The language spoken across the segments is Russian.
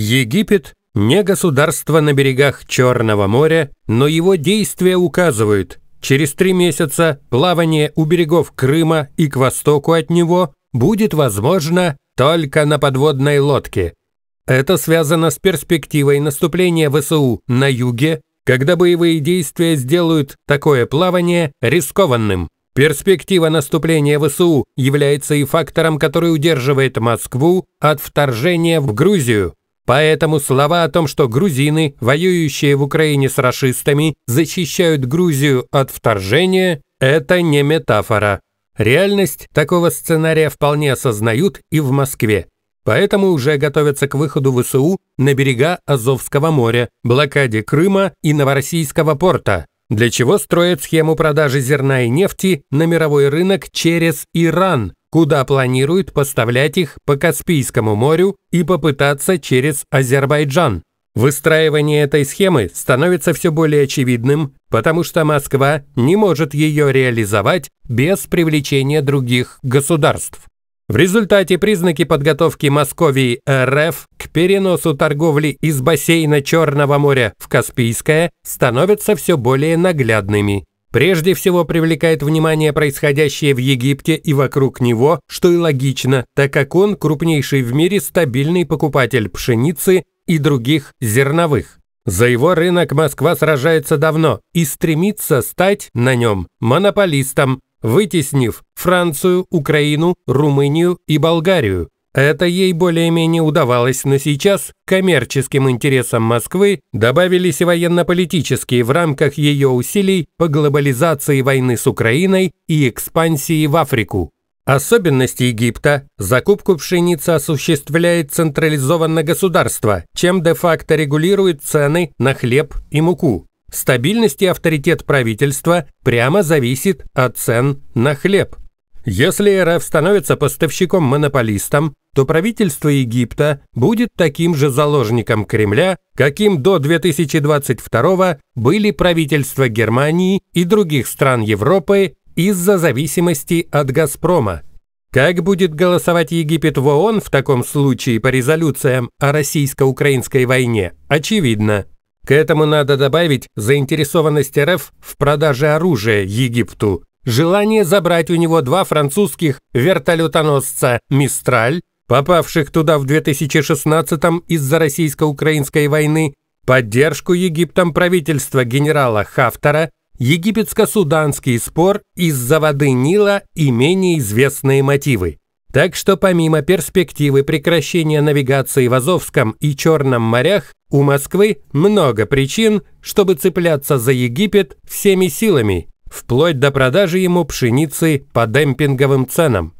Египет – не государство на берегах Черного моря, но его действия указывают, через три месяца плавание у берегов Крыма и к востоку от него будет возможно только на подводной лодке. Это связано с перспективой наступления ВСУ на юге, когда боевые действия сделают такое плавание рискованным. Перспектива наступления ВСУ является и фактором, который удерживает Москву от вторжения в Грузию. Поэтому слова о том, что грузины, воюющие в Украине с расистами, защищают Грузию от вторжения, это не метафора. Реальность такого сценария вполне осознают и в Москве. Поэтому уже готовятся к выходу ВСУ на берега Азовского моря, блокаде Крыма и Новороссийского порта, для чего строят схему продажи зерна и нефти на мировой рынок через Иран, куда планирует поставлять их по Каспийскому морю и попытаться через Азербайджан. Выстраивание этой схемы становится все более очевидным, потому что Москва не может ее реализовать без привлечения других государств. В результате признаки подготовки Московии РФ к переносу торговли из бассейна Черного моря в Каспийское становятся все более наглядными. Прежде всего привлекает внимание происходящее в Египте и вокруг него, что и логично, так как он крупнейший в мире стабильный покупатель пшеницы и других зерновых. За его рынок Москва сражается давно и стремится стать на нем монополистом, вытеснив Францию, Украину, Румынию и Болгарию. Это ей более-менее удавалось, но сейчас к коммерческим интересам Москвы добавились и военно-политические в рамках ее усилий по глобализации войны с Украиной и экспансии в Африку. Особенность Египта – закупку пшеницы осуществляет централизованное государство, чем де-факто регулирует цены на хлеб и муку. Стабильность и авторитет правительства прямо зависит от цен на хлеб – если РФ становится поставщиком-монополистом, то правительство Египта будет таким же заложником Кремля, каким до 2022 были правительства Германии и других стран Европы из-за зависимости от «Газпрома». Как будет голосовать Египет в ООН в таком случае по резолюциям о российско-украинской войне, очевидно. К этому надо добавить заинтересованность РФ в продаже оружия Египту, желание забрать у него два французских вертолетоносца «Мистраль», попавших туда в 2016-м из-за российско-украинской войны, поддержку Египтом правительства генерала Хафтара, египетско-суданский спор из-за воды Нила и менее известные мотивы. Так что помимо перспективы прекращения навигации в Азовском и Черном морях, у Москвы много причин, чтобы цепляться за Египет всеми силами, вплоть до продажи ему пшеницы по демпинговым ценам.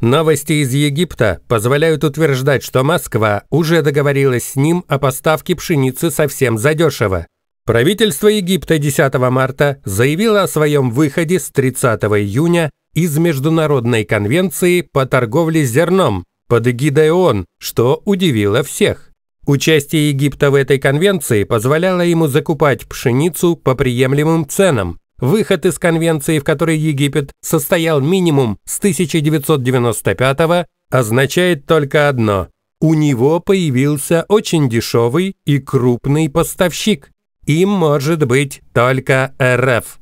Новости из Египта позволяют утверждать, что Москва уже договорилась с ним о поставке пшеницы совсем задешево. Правительство Египта 10 марта заявило о своем выходе с 30 июня из Международной конвенции по торговле зерном под эгидой ООН, что удивило всех. Участие Египта в этой конвенции позволяло ему закупать пшеницу по приемлемым ценам, выход из конвенции, в которой Египет состоял минимум с 1995 означает только одно – у него появился очень дешевый и крупный поставщик. Им может быть только РФ.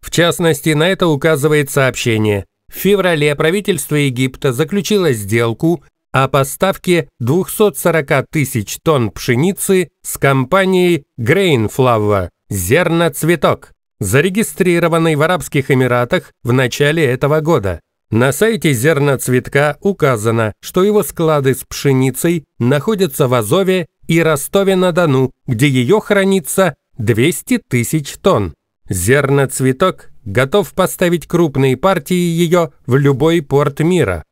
В частности, на это указывает сообщение. В феврале правительство Египта заключило сделку о поставке 240 тысяч тонн пшеницы с компанией Grain Grainflower «Зерноцветок» зарегистрированный в Арабских Эмиратах в начале этого года. На сайте зерноцветка указано, что его склады с пшеницей находятся в Азове и Ростове-на-Дону, где ее хранится 200 тысяч тонн. Зерноцветок готов поставить крупные партии ее в любой порт мира.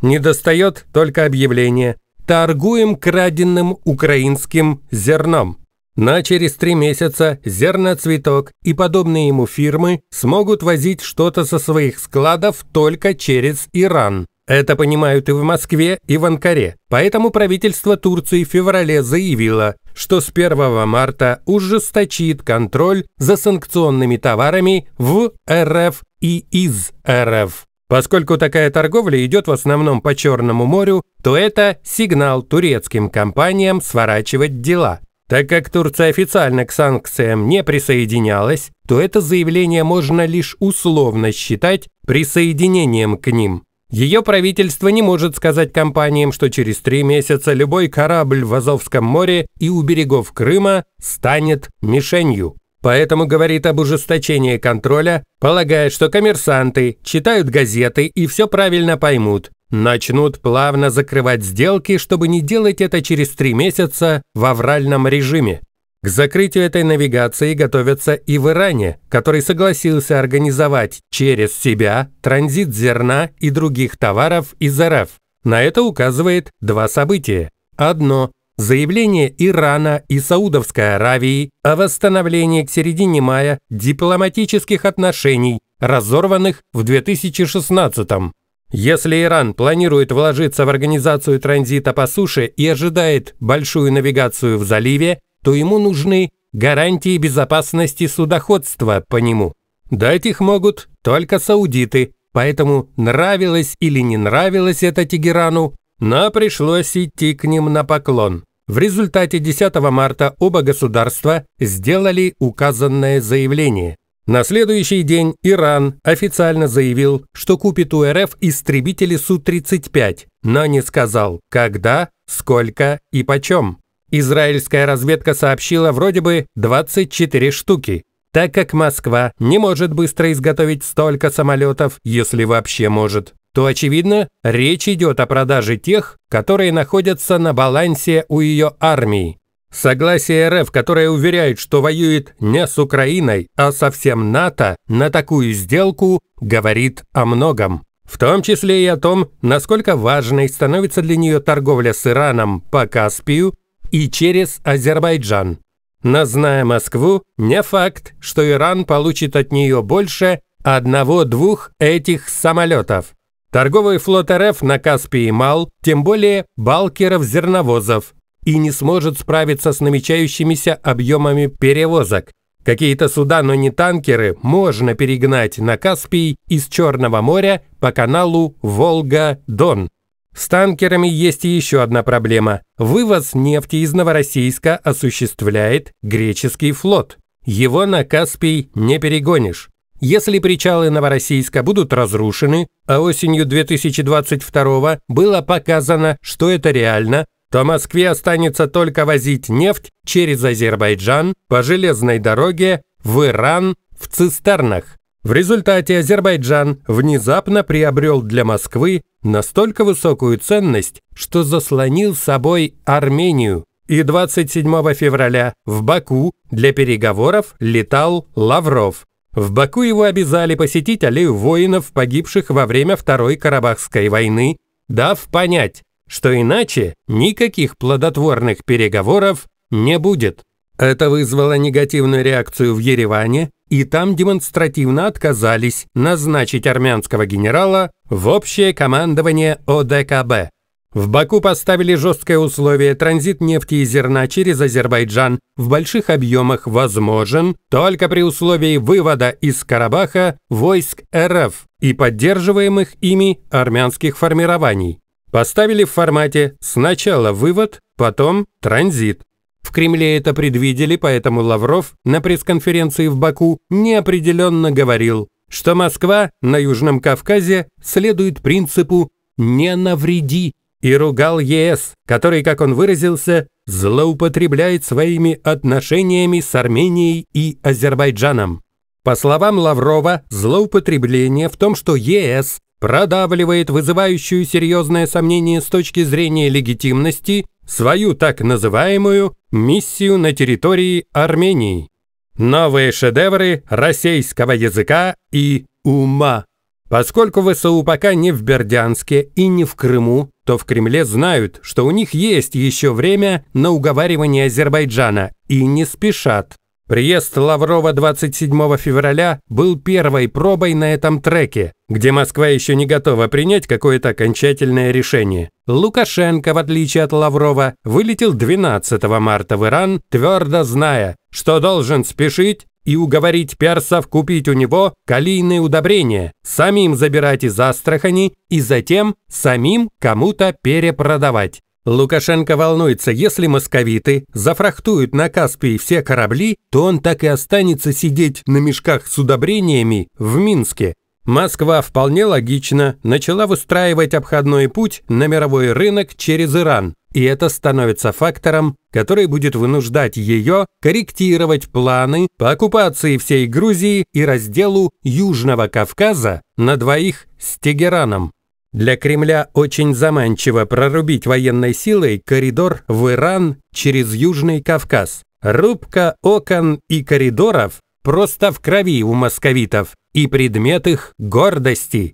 Недостает только объявление «Торгуем краденным украинским зерном». На через три месяца зерноцветок и подобные ему фирмы смогут возить что-то со своих складов только через Иран. Это понимают и в Москве, и в Анкаре. Поэтому правительство Турции в феврале заявило, что с 1 марта ужесточит контроль за санкционными товарами в РФ и из РФ. Поскольку такая торговля идет в основном по Черному морю, то это сигнал турецким компаниям сворачивать дела. Так как Турция официально к санкциям не присоединялась, то это заявление можно лишь условно считать присоединением к ним. Ее правительство не может сказать компаниям, что через три месяца любой корабль в Азовском море и у берегов Крыма станет мишенью. Поэтому говорит об ужесточении контроля, полагая, что коммерсанты читают газеты и все правильно поймут, Начнут плавно закрывать сделки, чтобы не делать это через три месяца в авральном режиме. К закрытию этой навигации готовятся и в Иране, который согласился организовать через себя транзит зерна и других товаров из РФ. На это указывает два события. Одно – заявление Ирана и Саудовской Аравии о восстановлении к середине мая дипломатических отношений, разорванных в 2016 -м. Если Иран планирует вложиться в организацию транзита по суше и ожидает большую навигацию в заливе, то ему нужны гарантии безопасности судоходства по нему. Дать их могут только саудиты, поэтому нравилось или не нравилось это Тегерану, но пришлось идти к ним на поклон. В результате 10 марта оба государства сделали указанное заявление. На следующий день Иран официально заявил, что купит у РФ истребители Су-35, но не сказал, когда, сколько и почем. Израильская разведка сообщила вроде бы 24 штуки, так как Москва не может быстро изготовить столько самолетов, если вообще может то, очевидно, речь идет о продаже тех, которые находятся на балансе у ее армии. Согласие РФ, которое уверяет, что воюет не с Украиной, а совсем НАТО, на такую сделку говорит о многом. В том числе и о том, насколько важной становится для нее торговля с Ираном по Каспию и через Азербайджан. Но зная Москву, не факт, что Иран получит от нее больше одного-двух этих самолетов. Торговый флот РФ на Каспии мал, тем более балкеров-зерновозов, и не сможет справиться с намечающимися объемами перевозок. Какие-то суда, но не танкеры, можно перегнать на Каспий из Черного моря по каналу Волга-Дон. С танкерами есть еще одна проблема. Вывоз нефти из Новороссийска осуществляет греческий флот. Его на Каспий не перегонишь. Если причалы Новороссийска будут разрушены, а осенью 2022 было показано, что это реально, то Москве останется только возить нефть через Азербайджан по железной дороге в Иран в цистернах. В результате Азербайджан внезапно приобрел для Москвы настолько высокую ценность, что заслонил собой Армению. И 27 февраля в Баку для переговоров летал Лавров. В Баку его обязали посетить аллею воинов, погибших во время Второй Карабахской войны, дав понять, что иначе никаких плодотворных переговоров не будет. Это вызвало негативную реакцию в Ереване, и там демонстративно отказались назначить армянского генерала в общее командование ОДКБ. В Баку поставили жесткое условие транзит нефти и зерна через Азербайджан в больших объемах возможен только при условии вывода из Карабаха войск РФ и поддерживаемых ими армянских формирований поставили в формате «сначала вывод, потом транзит». В Кремле это предвидели, поэтому Лавров на пресс-конференции в Баку неопределенно говорил, что Москва на Южном Кавказе следует принципу «не навреди» и ругал ЕС, который, как он выразился, злоупотребляет своими отношениями с Арменией и Азербайджаном. По словам Лаврова, злоупотребление в том, что ЕС продавливает вызывающую серьезное сомнение с точки зрения легитимности свою так называемую «миссию на территории Армении». Новые шедевры российского языка и ума. Поскольку ВСУ пока не в Бердянске и не в Крыму, то в Кремле знают, что у них есть еще время на уговаривание Азербайджана и не спешат. Приезд Лаврова 27 февраля был первой пробой на этом треке, где Москва еще не готова принять какое-то окончательное решение. Лукашенко, в отличие от Лаврова, вылетел 12 марта в Иран, твердо зная, что должен спешить и уговорить персов купить у него калийные удобрения, самим забирать из Астрахани и затем самим кому-то перепродавать. Лукашенко волнуется, если московиты зафрахтуют на Каспий все корабли, то он так и останется сидеть на мешках с удобрениями в Минске. Москва вполне логично начала выстраивать обходной путь на мировой рынок через Иран, и это становится фактором, который будет вынуждать ее корректировать планы по оккупации всей Грузии и разделу Южного Кавказа на двоих с Тегераном. Для Кремля очень заманчиво прорубить военной силой коридор в Иран через Южный Кавказ. Рубка окон и коридоров просто в крови у московитов и предмет их гордости.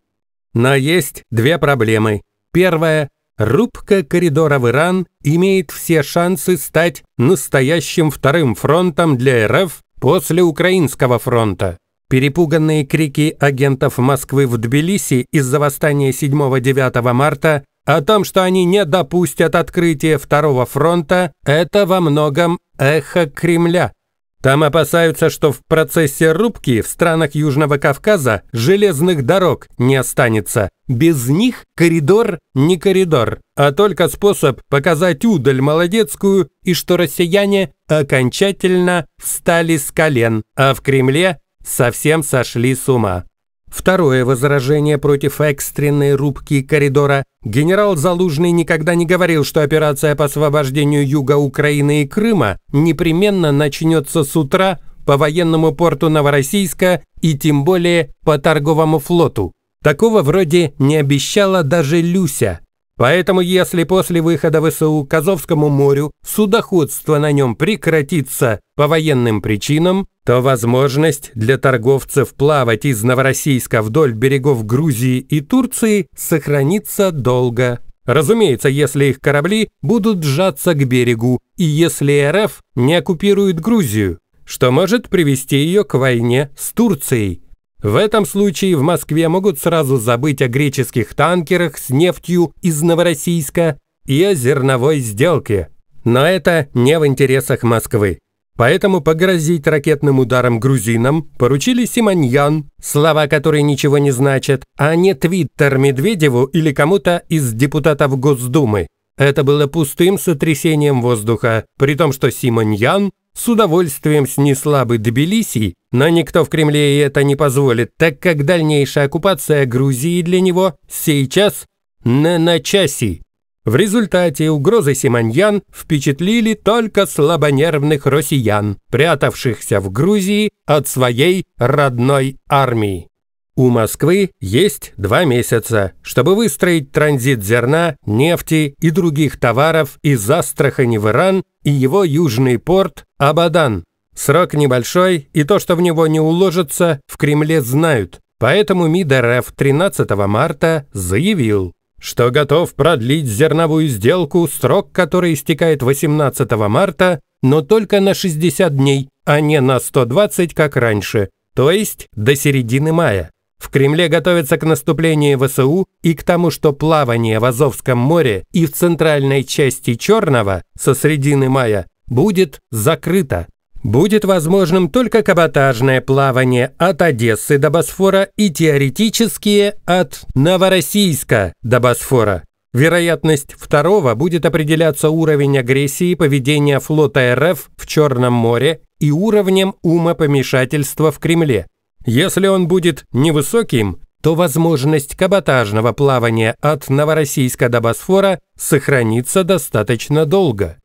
Но есть две проблемы. Первая – рубка коридора в Иран имеет все шансы стать настоящим вторым фронтом для РФ после Украинского фронта. Перепуганные крики агентов Москвы в Тбилиси из-за восстания 7-9 марта о том, что они не допустят открытия Второго фронта, это во многом эхо Кремля. Там опасаются, что в процессе рубки в странах Южного Кавказа железных дорог не останется. Без них коридор не коридор, а только способ показать удаль молодецкую и что россияне окончательно встали с колен, а в Кремле совсем сошли с ума. Второе возражение против экстренной рубки коридора. Генерал Залужный никогда не говорил, что операция по освобождению юга Украины и Крыма непременно начнется с утра по военному порту Новороссийска и тем более по торговому флоту. Такого вроде не обещала даже Люся. Поэтому если после выхода ВСУ к Азовскому морю судоходство на нем прекратится по военным причинам, то возможность для торговцев плавать из Новороссийска вдоль берегов Грузии и Турции сохранится долго. Разумеется, если их корабли будут сжаться к берегу и если РФ не оккупирует Грузию, что может привести ее к войне с Турцией. В этом случае в Москве могут сразу забыть о греческих танкерах с нефтью из Новороссийска и о зерновой сделке. Но это не в интересах Москвы. Поэтому погрозить ракетным ударом грузинам поручили Симоньян, слова которые ничего не значат, а не твиттер Медведеву или кому-то из депутатов Госдумы. Это было пустым сотрясением воздуха, при том, что Симоньян с удовольствием снесла бы Тбилиси но никто в Кремле это не позволит, так как дальнейшая оккупация Грузии для него сейчас на начасе. В результате угрозы Симоньян впечатлили только слабонервных россиян, прятавшихся в Грузии от своей родной армии. У Москвы есть два месяца, чтобы выстроить транзит зерна, нефти и других товаров из Астрахани в Иран и его южный порт Абадан. Срок небольшой, и то, что в него не уложится, в Кремле знают. Поэтому МИД РФ 13 марта заявил, что готов продлить зерновую сделку, срок которой истекает 18 марта, но только на 60 дней, а не на 120, как раньше, то есть до середины мая. В Кремле готовятся к наступлению ВСУ и к тому, что плавание в Азовском море и в центральной части Черного со середины мая будет закрыто будет возможным только каботажное плавание от Одессы до Босфора и теоретические от Новороссийска до Босфора. Вероятность второго будет определяться уровень агрессии поведения флота РФ в Черном море и уровнем умопомешательства в Кремле. Если он будет невысоким, то возможность каботажного плавания от Новороссийска до Босфора сохранится достаточно долго.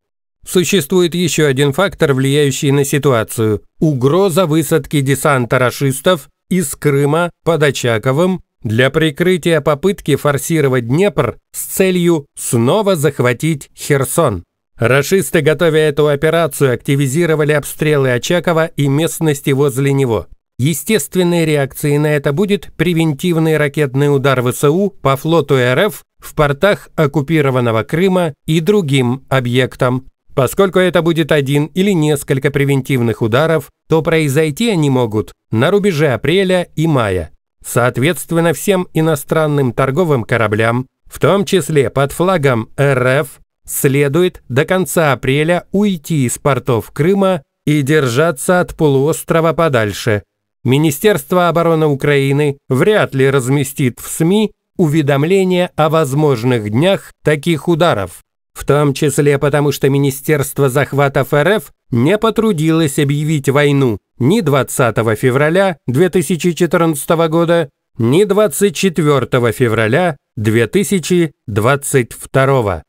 Существует еще один фактор, влияющий на ситуацию – угроза высадки десанта рашистов из Крыма под Очаковым для прикрытия попытки форсировать Днепр с целью снова захватить Херсон. Рашисты, готовя эту операцию, активизировали обстрелы Очакова и местности возле него. Естественной реакцией на это будет превентивный ракетный удар ВСУ по флоту РФ в портах оккупированного Крыма и другим объектам. Поскольку это будет один или несколько превентивных ударов, то произойти они могут на рубеже апреля и мая. Соответственно, всем иностранным торговым кораблям, в том числе под флагом РФ, следует до конца апреля уйти из портов Крыма и держаться от полуострова подальше. Министерство обороны Украины вряд ли разместит в СМИ уведомление о возможных днях таких ударов. В том числе потому, что Министерство захватов РФ не потрудилось объявить войну ни 20 февраля 2014 года, ни 24 февраля 2022 года.